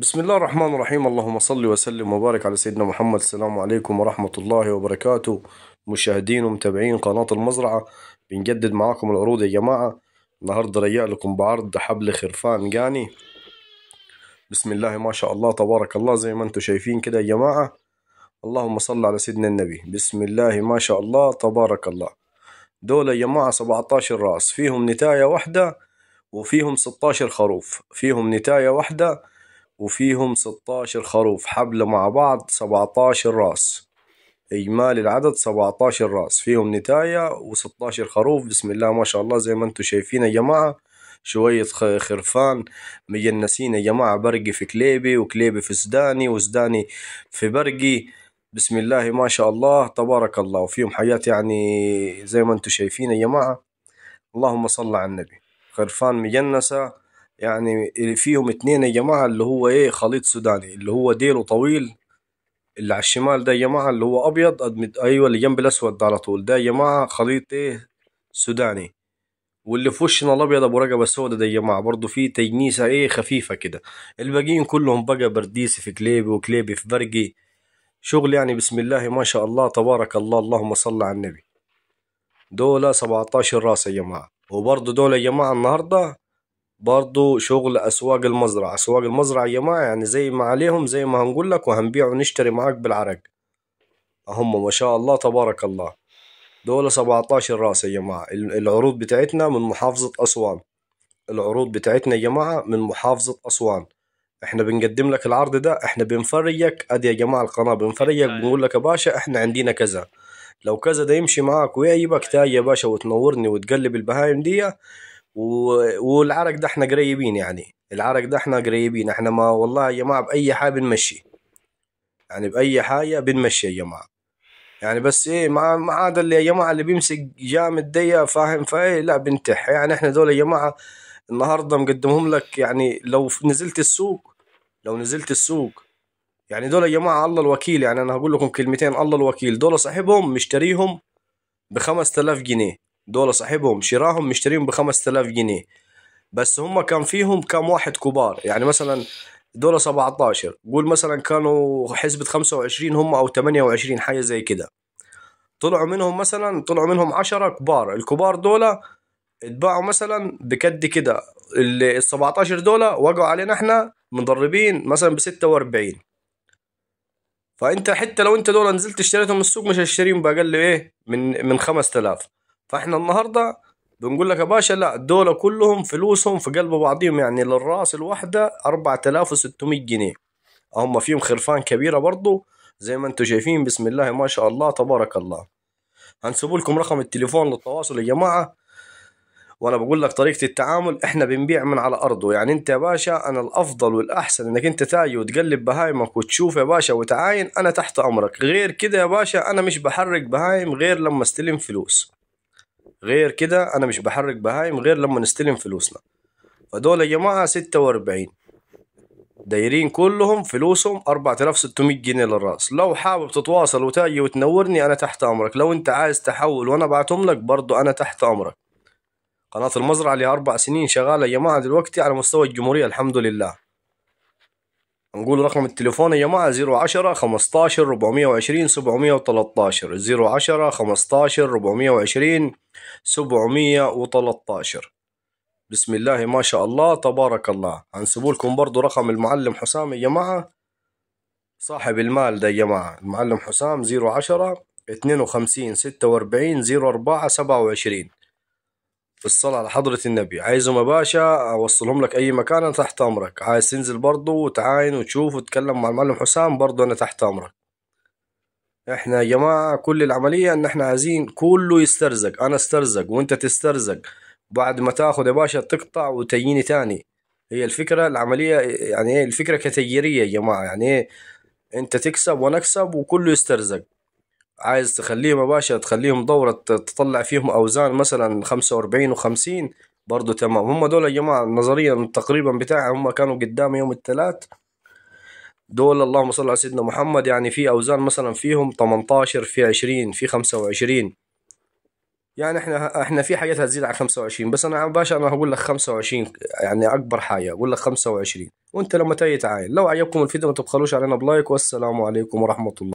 بسم الله الرحمن الرحيم اللهم صل وسلم وبارك على سيدنا محمد السلام عليكم ورحمة الله وبركاته مشاهدين ومتابعين قناة المزرعة بنجدد معاكم العروض يا جماعة النهاردة ريع لكم بعرض حبل خرفان جاني بسم الله ما شاء الله تبارك الله زي ما انتم شايفين كده يا جماعة اللهم صل على سيدنا النبي بسم الله ما شاء الله تبارك الله دول يا جماعة 17 راس فيهم نتاية واحدة وفيهم 16 خروف فيهم نتاية واحدة وفيهم ستاشر خروف حبل مع بعض سبعتاشر راس إجمالي العدد سبعتاشر راس فيهم نتاية وستاشر خروف بسم الله ما شاء الله زي ما انتم شايفين يا جماعة شوية خرفان مجنسين يا جماعة برقي في كليبي وكليبي في سداني وسداني في برقي بسم الله ما شاء الله تبارك الله وفيهم حاجات يعني زي ما انتم شايفين يا جماعة اللهم صل على النبي خرفان مجنسة يعني فيهم اتنين يا جماعة اللي هو ايه خليط سوداني اللي هو ديله طويل اللي على الشمال ده يا جماعة اللي هو ابيض أدمد ايوه اللي جنب الاسود ده على طول ده يا جماعة خليط ايه سوداني واللي في وشنا الابيض ابو رقبه سودا ده يا جماعه برضه في تجنيسه ايه خفيفه كده الباقيين كلهم بقى برديسي في كليبي وكليبي في برقي شغل يعني بسم الله ما شاء الله تبارك الله اللهم صل على النبي دول 17 راس يا جماعه وبرضه دول يا جماعه النهارده برضو شغل اسواق المزرعة اسواق المزرعة يا جماعة يعني زي ما عليهم زي ما هنقول لك وهنبيع ونشتري معاك بالعرق هم ما شاء الله تبارك الله دول 17 راس يا جماعة العروض بتاعتنا من محافظة أسوان العروض بتاعتنا يا جماعة من محافظة أسوان احنا بنقدم لك العرض ده احنا بنفرجك ادي يا جماعة القناة بنفرجك أيوة. بنقول لك يا باشا احنا عندنا كذا لو كذا ده يمشي معاك ويعجبك تاي يا باشا وتنورني وتقلب البهايم دي والعرق ده احنا قريبين يعني العرق ده احنا قريبين احنا ما والله يا جماعه باي حاجه بنمشي يعني باي حاجه بنمشي يا جماعه يعني بس ايه ما ما عاد اللي يا جماعه اللي بيمسك جامد دي فاهم فاي لا بنتح يعني احنا دول يا جماعه النهارده مقدمهم لك يعني لو نزلت السوق لو نزلت السوق يعني دول يا جماعه الله الوكيل يعني انا هقول لكم كلمتين الله الوكيل دول صاحبهم مشتريهم ب 5000 جنيه دول صاحبهم شراهم مشتريهم ب 5000 جنيه بس هم كان فيهم كم واحد كبار يعني مثلا دول 17 قول مثلا كانوا حسبة 25 هم او 28 حاجة زي كده طلعوا منهم مثلا طلعوا منهم 10 كبار الكبار دول اتباعوا مثلا بكد كده ال 17 دول وقعوا علينا احنا مدربين مثلا ب 46 فانت حتى لو انت دول نزلت اشتريتهم من السوق مش هتشتريهم باقل ايه من من 5000 فاحنا النهارده بنقول لك يا باشا لا دول كلهم فلوسهم في قلب بعضهم يعني للراس الواحده 4600 جنيه هم فيهم خرفان كبيره برضو زي ما انتم شايفين بسم الله ما شاء الله تبارك الله هنسيب لكم رقم التليفون للتواصل يا جماعه وانا بقول لك طريقه التعامل احنا بنبيع من على ارضه يعني انت يا باشا انا الافضل والاحسن انك انت تاجي وتقلب بهايمك وتشوف يا باشا وتعاين انا تحت امرك غير كده يا باشا انا مش بحرك بهايم غير لما استلم فلوس غير كده انا مش بحرك بهايم غير لما نستلم فلوسنا فدول يا جماعة ستة واربعين دايرين كلهم فلوسهم 4600 جنيه للراس لو حابب تتواصل وتاجي وتنورني انا تحت امرك لو انت عايز تحول وانا بعتهم لك برضو انا تحت امرك قناة المزرعة لها اربع سنين شغالة يا جماعة دلوقتي على مستوى الجمهورية الحمد لله نقول رقم التليفون يا جماعة زيرو عشرة 420 ربعمية وعشرين سبعمية 420 زيرو عشرة ربعمية وعشرين سبعمية بسم الله ما شاء الله تبارك الله هنسيبوا لكم برضو رقم المعلم حسام يا جماعة صاحب المال ده يا جماعة المعلم حسام زيرو عشرة اتنين وخمسين ستة واربعين زيرو أربعة سبعة وعشرين في الصلاة على حضرة النبي عايزهم يا باشا أوصلهم لك أي مكان أنا تحت أمرك عايز تنزل برضه وتعاين وتشوف وتتكلم مع المعلم حسام برضه أنا تحت أمرك إحنا يا جماعة كل العملية إن إحنا عايزين كله يسترزق أنا استرزق وأنت تسترزق بعد ما تاخد يا باشا تقطع وتجيني تاني هي الفكرة العملية يعني إيه؟ الفكرة كتجيرية يا جماعة يعني إيه أنت تكسب وأنا أكسب وكله يسترزق عايز تخليهم يا باشا تخليهم دورة تطلع فيهم أوزان مثلا خمسة وأربعين وخمسين برضو تمام هم دول يا جماعة نظريا تقريبا بتاعهم هم كانوا قدام يوم الثلاث دول اللهم صل على سيدنا محمد يعني في أوزان مثلا فيهم 18 في 20 في 25 يعني احنا احنا في حاجات هتزيد على 25 بس انا باشا انا هقول لك 25 يعني اكبر حاجه اقول لك 25 وانت لما تيجي تعاين لو عجبكم الفيديو ما تبخلوش علينا بلايك والسلام عليكم ورحمه الله